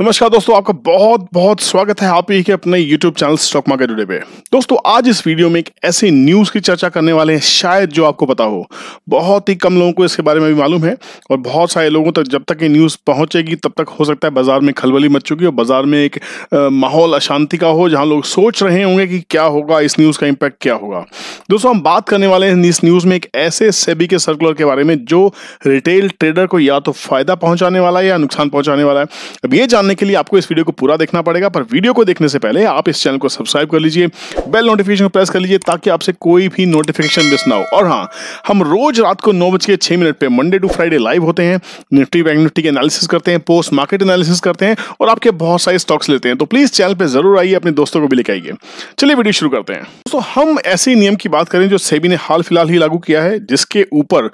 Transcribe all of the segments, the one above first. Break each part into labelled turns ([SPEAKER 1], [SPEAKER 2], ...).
[SPEAKER 1] नमस्कार दोस्तों आपका बहुत बहुत स्वागत है आप ही के अपने YouTube channel stock market today पे दोस्तों आज इस वीडियो में एक ऐसी न्यूज़ की चर्चा करने वाले हैं शायद जो आपको पता हो बहुत ही कम लोगों को इसके बारे में भी मालूम है और बहुत सारे लोगों तक जब तक ये न्यूज़ पहुंचेगी तब तक हो सकता है बाजार में खलबली मच चुकी और बाजार में एक माहौल अशांति का हो जहाँ लोग सोच रहे होंगे कि क्या होगा इस न्यूज़ का इम्पैक्ट क्या होगा दोस्तों हम बात करने वाले हैं इस न्यूज़ में एक ऐसे सेबी के सर्कुलर के बारे में जो रिटेल ट्रेडर को या तो फायदा पहुंचाने वाला है या नुकसान पहुंचाने वाला है अब ये जानने के लिए आपको इस वीडियो को पूरा देखना पड़ेगा पर वीडियो को देखने से पहले आप इस चैनल को सब्सक्राइब कर लीजिए बेल नोटिफिकेशन प्रेस कर लीजिए ताकि आपसे कोई भी नोटिफिकेशन मिस ना हो और हाँ हम रोज रात को नौ बज के छह मिनट पर मंडे टू फ्राइडे लाइव होते हैं निफ्टी बैंक निफ्टी के एनालिसिस करते हैं पोस्ट मार्केट एनालिसिस करते हैं और आपके बहुत सारे स्टॉक्स लेते हैं तो प्लीज़ चैनल पर जरूर आइए अपने दोस्तों को भी लेके आइए चलिए वीडियो शुरू करते हैं दोस्तों हम ऐसे नियम की बात करें जो सेबी ने हाल फिलहाल ही लागू किया है जिसके ऊपर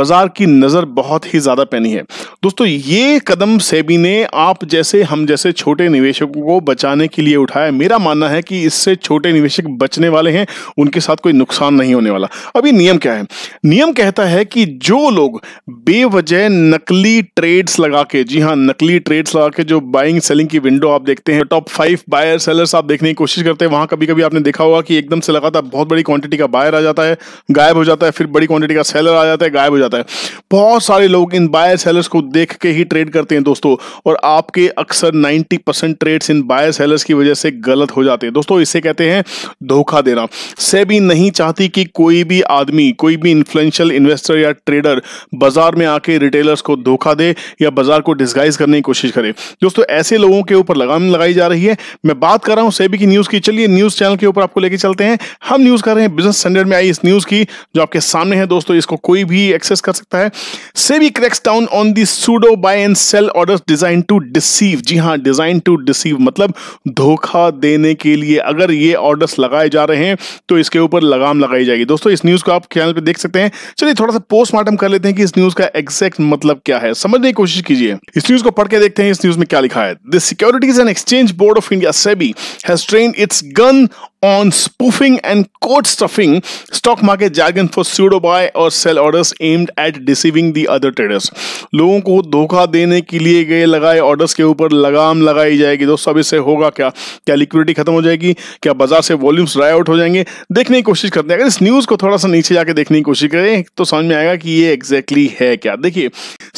[SPEAKER 1] बाजार की नज़र बहुत ही ज़्यादा पैनी है दोस्तों ये कदम सेबी ने आप जैसे इसे हम जैसे छोटे निवेशकों को बचाने के लिए उठाया मेरा मानना है कि इससे छोटे निवेशक बचने वाले हैं उनके साथ कोई नुकसान नहीं होने वाला अभी नियम क्या है नियम कहता है कि जो लोग बेवजह नकली ट्रेड्स लगा के जी हाँ नकली ट्रेड्स लगा के जो बाइंग सेलिंग की विंडो आप देखते हैं टॉप फाइव बायर सेलर्स आप देखने की कोशिश करते हैं वहां कभी कभी आपने देखा होगा कि एकदम से लगातार बहुत बड़ी क्वांटिटी का बायर आ जाता है गायब हो जाता है फिर बड़ी क्वांटिटी का सेलर आ जाता है गायब हो जाता है बहुत सारे लोग इन बायर सेलर्स को देख के ही ट्रेड करते हैं दोस्तों और आपके अक्सर नाइनटी परसेंट ट्रेड्स इन बायर सेलर्स की वजह से गलत हो जाते हैं दोस्तों इसे कहते हैं धोखा देना सेबी नहीं चाहती कि कोई भी आदमी कोई भी इन्फ्लुएंशियल इन्वेस्टर या ट्रेडर बाजार में आके रिटेलर्स को धोखा दे या बाजार को डिस्गाइज करने की कोशिश करे दोस्तों ऐसे लोगों के ऊपर लगाम लगाई जा रही है मैं बात कर रहा हूं सेबी की न्यूज की चलिए न्यूज चैनल के ऊपर आपको लेके चलते हैं हम न्यूज कर रहे हैं बिजनेस स्टैंडर्ड में आई इस न्यूज की जो आपके सामने है दोस्तों इसको कोई भी एक्सेस कर सकता है SEBI cracks down on the pseudo buy and sell order designed to deceive जी हाँ डिजाइन टू डिसीव मतलब धोखा देने के लिए अगर ये ऑर्डर्स लगाए जा रहे हैं तो इसके ऊपर लगाम लगाई जाएगी दोस्तों इस न्यूज को आप चैनल पर देख सकते हैं हैं चलिए थोड़ा सा पोस्टमार्टम कर लेते हैं कि इस न्यूज का एग्जैक्ट मतलब क्या है समझने की कोशिश कीजिए इस न्यूज को पढ़ के देखते हैं इस न्यूज में क्या लिखा है the Securities and Exchange Board of India SEBI has trained its gun on spoofing and code stuffing stock market jargon for pseudo buy or sell orders aimed at deceiving the other traders लोगों को धोखा देने के लिए गए लगाए orders के ऊपर लगाम लगाई जाएगी दोस्तों अब इससे होगा क्या क्या लिक्विडिटी खत्म हो जाएगी क्या बाजार से वॉल्यूम्स ड्राई आउट हो जाएंगे देखने की कोशिश करते हैं अगर इस न्यूज़ को थोड़ा सा नीचे जाके देखने की कोशिश करें तो समझ में आएगा कि ये एग्जैक्टली exactly है क्या देखिए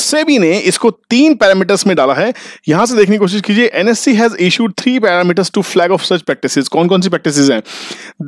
[SPEAKER 1] सेबी ने इसको तीन पैरामीटर्स में डाला है यहां से देखने की कोशिश कीजिए NSC has issued three parameters to flag off such practices कौन कौन सी प्रैक्टिसेस हैं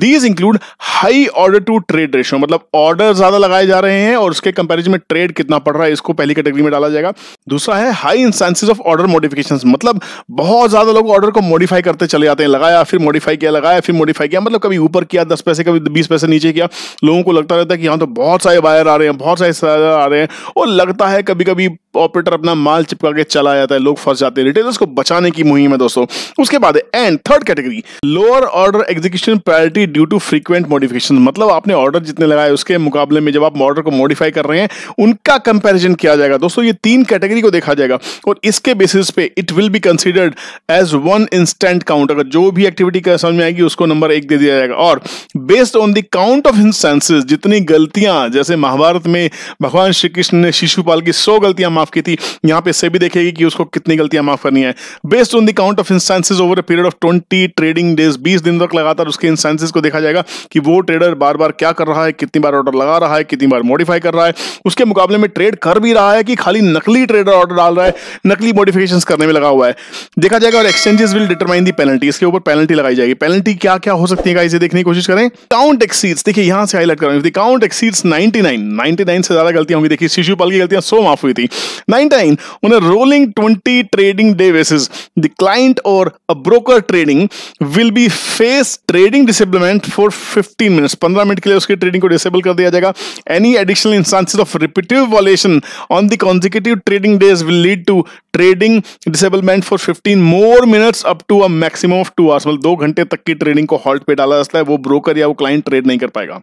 [SPEAKER 1] these include high order to trade ratio मतलब ऑर्डर ज्यादा लगाए जा रहे हैं और उसके कंपेरिजन में ट्रेड कितना पड़ रहा है इसको पहली कैटेगरी में डाला जाएगा दूसरा है high instances of order modification मतलब बहुत ज्यादा लोग ऑर्डर को मॉडिफाई करते चले जाते हैं लगाया फिर मॉडिफाई किया लगाया फिर मॉडिफाई किया मतलब कभी ऊपर किया दस पैसे कभी बीस पैसे नीचे किया लोगों को लगता रहता है कि यहाँ तो बहुत बहुत सारे वायर आ रहे हैं बहुत सारे सारे आ रहे हैं और लगता है कभी कभी ऑपरेटर अपना माल चिपका के चला जाता है लोग फंस जाते हैं रिटेलर्स को बचाने की मुहिम है दोस्तों उसके बाद and third category lower order execution priority due to frequent modification मतलब आपने ऑर्डर जितने लगाए उसके मुकाबले में जब आप ऑर्डर को मॉडिफाई कर रहे हैं उनका कंपेरिजन किया जाएगा दोस्तों ये तीन कैटेगरी को देखा जाएगा और इसके बेसिस पे it will be considered as one instant count अगर जो भी एक्टिविटी समझ में आएगी उसको नंबर एक दे दिया जाएगा और based on the count of instances जितनी गलतियां गलतियां जैसे महाभारत में भगवान श्री कृष्ण ने शिशुपाल की सौ गलतियां माफ की थी यहाँ पे से भी देखेगी कि उसको कितनी गलतियां माफ करनी है based on the count of instances over a period of twenty trading days बीस दिन तक लगातार उसके इंस्टांसेज को देखा जाएगा कि वो ट्रेडर बार बार क्या कर रहा है कितनी बार ऑर्डर लगा रहा है कितनी बार मॉडिफाई कर रहा है उसके मुकाबले में ट्रेड कर भी रहा है कि खाली नकली ट्रेडर ऑर्डर डाल रहा है नकली मॉडिफिकेशन करने में लगा हुआ है देखा जाएगा और exchanges will determine the penalty इसके ऊपर पेनल्टी लगाई जाएगी पेनल्टी क्या क्या हो सकती है इसे देखने की कोशिश करें काउंट एक्सीड्स देखिए यहां से हाईलाइट कर count exceeds ninety nine ninety nine से ज्यादा गलतियां होंगी देखिए शिशुपाल की गलतियां सो माफ हुई थी नाइनटी नाइन उन्हें rolling twenty trading day basis the client और a broker trading will be face trading disablement for fifteen minutes पंद्रह मिनट के लिए उसकी ट्रेडिंग को डिसेबल कर दिया जाएगा any additional instances of repetitive violation on the consecutive trading days will lead to trading disablement for fifteen more minutes up to a maximum of two hours मतलब दो घंटे तक की ट्रेडिंग को हॉल्ट पे डाला जाता है वो ब्रोकर या वो क्लाइंट ट्रेड नहीं कर पाएगा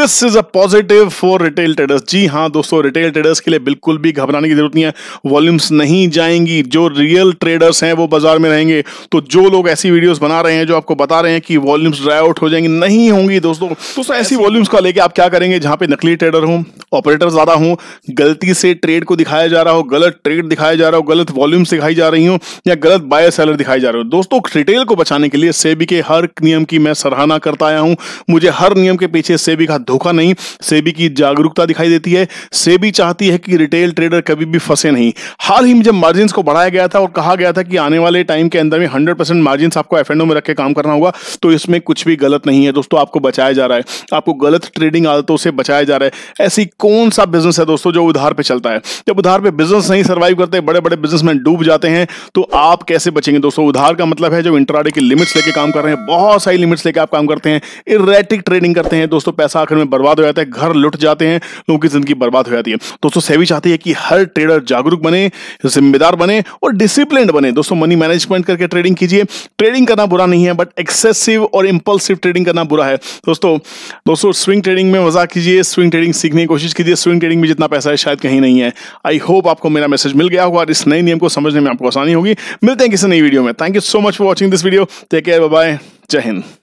[SPEAKER 1] this is a positive positive for retail traders जी हाँ दोस्तों रिटेल ट्रेडर्स के लिए बिल्कुल भी घबराने की जरूरत नहीं है वॉल्यूम्स नहीं जाएंगी जो रियल ट्रेडर्स हैं वो बाजार में रहेंगे तो जो लोग ऐसी वीडियोस बना रहे हैं जो आपको बता रहे हैं कि वॉल्यूम्स ड्राई आउट हो जाएंगे नहीं होंगी दोस्तों दोस्तों ऐसी वॉल्यूम्स का लेके आप क्या करेंगे जहां पे नकली ट्रेडर हो ऑपरेटर ज्यादा हो गलती से ट्रेड को दिखाया जा रहा हो गलत ट्रेड दिखाया जा रहा हो गलत वॉल्यूम्स दिखाई जा रही हो या गलत बाय सेलर दिखाई जा रहे हो दोस्तों रिटेल को बचाने के लिए सेबी के हर नियम की मैं सराहना करता आया हूँ मुझे हर नियम के पीछे सेबी का धोखा नहीं से सेबी की जागरूकता दिखाई देती है सेबी चाहती है कि रिटेल ट्रेडर कभी भी फंसे नहीं हाल ही में जब मार्जिन को बढ़ाया गया था और कहा गया था कि आने वाले टाइम के अंदर में हंड्रेड परसेंट मार्जिन आपको एफ में रख के काम करना होगा तो इसमें कुछ भी गलत नहीं है दोस्तों आपको बचाया जा रहा है आपको गलत ट्रेडिंग आदतों से बचाया जा रहा है ऐसी कौन सा बिजनेस है दोस्तों जो उधार पर चलता है जब उधार पर बिजनेस नहीं सर्वाइव करते बड़े बड़े बिजनेसमैन डूब जाते हैं तो आप कैसे बचेंगे दोस्तों उधार का मतलब है जो इंट्राडे की लिमिट्स लेके काम कर रहे हैं बहुत सारी लिमिट्स लेके आप काम करते हैं इरेटिक ट्रेडिंग करते हैं दोस्तों पैसा आखिर में बर्बाद हो जाता है घर घर लुट जाते हैं लोगों की जिंदगी बर्बाद हो जाती है दोस्तों सेवी चाहती है कि हर ट्रेडर जागरूक बने जिम्मेदार बने और डिसिप्लिन बने दोस्तों मनी मैनेजमेंट करके ट्रेडिंग कीजिए ट्रेडिंग करना बुरा नहीं है बट एक्सेसिव और इम्पल्सिव ट्रेडिंग करना बुरा है दोस्तों दोस्तों स्विंग ट्रेडिंग में मजा कीजिए स्विंग ट्रेडिंग सीखने की कोशिश कीजिए स्विंग ट्रेडिंग में जितना पैसा है शायद कहीं नहीं है आई होप आपको मेरा मैसेज मिल गया होगा और इस नए नियम को समझने में आपको आसानी होगी मिलते हैं किसी नई वीडियो में thank you so much for watching this video take care bye Jai Hind